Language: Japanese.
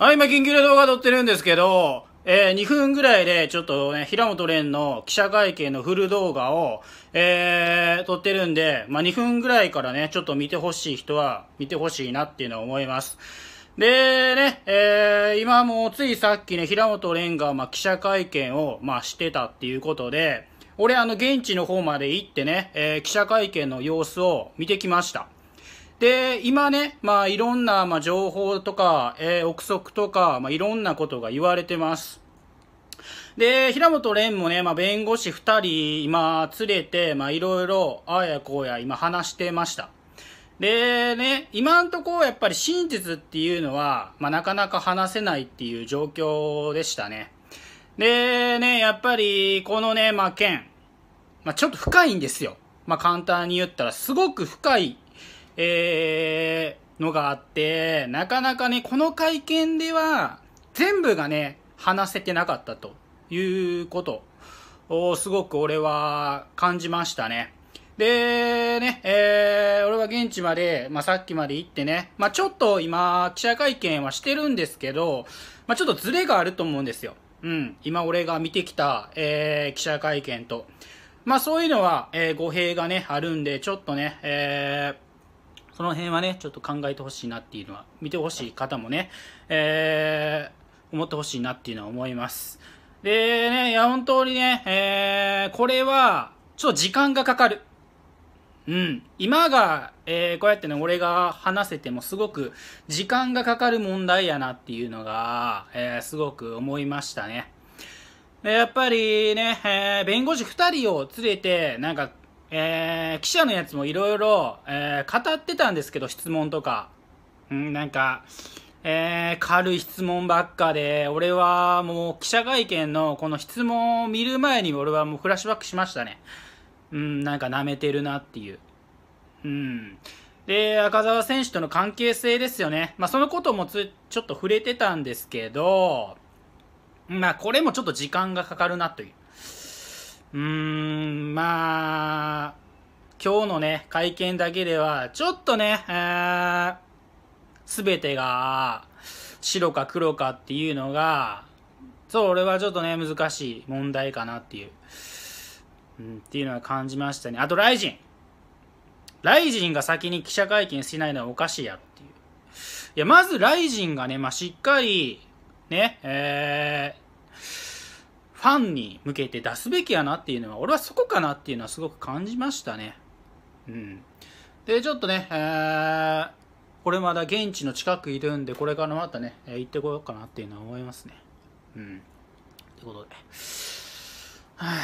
はい、今緊急で動画撮ってるんですけど、えー、2分ぐらいでちょっとね、平本蓮の記者会見のフル動画を、えー、撮ってるんで、まあ、2分ぐらいからね、ちょっと見てほしい人は見てほしいなっていうのは思います。でね、えー、今もうついさっきね、平本蓮がま記者会見をましてたっていうことで、俺あの現地の方まで行ってね、えー、記者会見の様子を見てきました。で、今ね、まあいろんな、まあ、情報とか、えー、憶測とか、まあいろんなことが言われてます。で、平本蓮もね、まあ弁護士二人、今連れて、まあいろいろ、あやこうや今話してました。でね、今んとこやっぱり真実っていうのは、まあなかなか話せないっていう状況でしたね。でね、やっぱりこのね、まあ件、まあちょっと深いんですよ。まあ簡単に言ったらすごく深いえー、のがあって、なかなかね、この会見では、全部がね、話せてなかったということを、すごく俺は感じましたね。で、ね、えー、俺は現地まで、まあ、さっきまで行ってね、まあ、ちょっと今、記者会見はしてるんですけど、まあ、ちょっとズレがあると思うんですよ。うん、今俺が見てきた、えー、記者会見と。まあ、そういうのは、えー、語弊がね、あるんで、ちょっとね、えー、その辺はね、ちょっと考えてほしいなっていうのは、見てほしい方もね、えー、思ってほしいなっていうのは思います。でね、いや、本当にね、えー、これは、ちょっと時間がかかる。うん。今が、えー、こうやってね、俺が話せてもすごく時間がかかる問題やなっていうのが、えー、すごく思いましたね。やっぱりね、えー、弁護士2人を連れて、なんかえー、記者のやつもいろいろ語ってたんですけど、質問とか。うん、なんか、えー、軽い質問ばっかで、俺はもう記者会見のこの質問を見る前に俺はもうフラッシュバックしましたね。うん、なんか舐めてるなっていう。うん。で、赤澤選手との関係性ですよね。まあ、そのこともつちょっと触れてたんですけど、まあ、これもちょっと時間がかかるなという。うーん、まあ、今日のね、会見だけでは、ちょっとね、す、え、べ、ー、てが、白か黒かっていうのが、そう、俺はちょっとね、難しい問題かなっていう、うん、っていうのは感じましたね。あと、ライジン。ライジンが先に記者会見しないのはおかしいやろっていう。いや、まずライジンがね、まあ、しっかり、ね、えー、ファンに向けて出すべきやなっていうのは、俺はそこかなっていうのはすごく感じましたね。うん、でちょっとね、えー、これまだ現地の近くいるんでこれからまたね、えー、行ってこようかなっていうのは思いますねうんってことではあ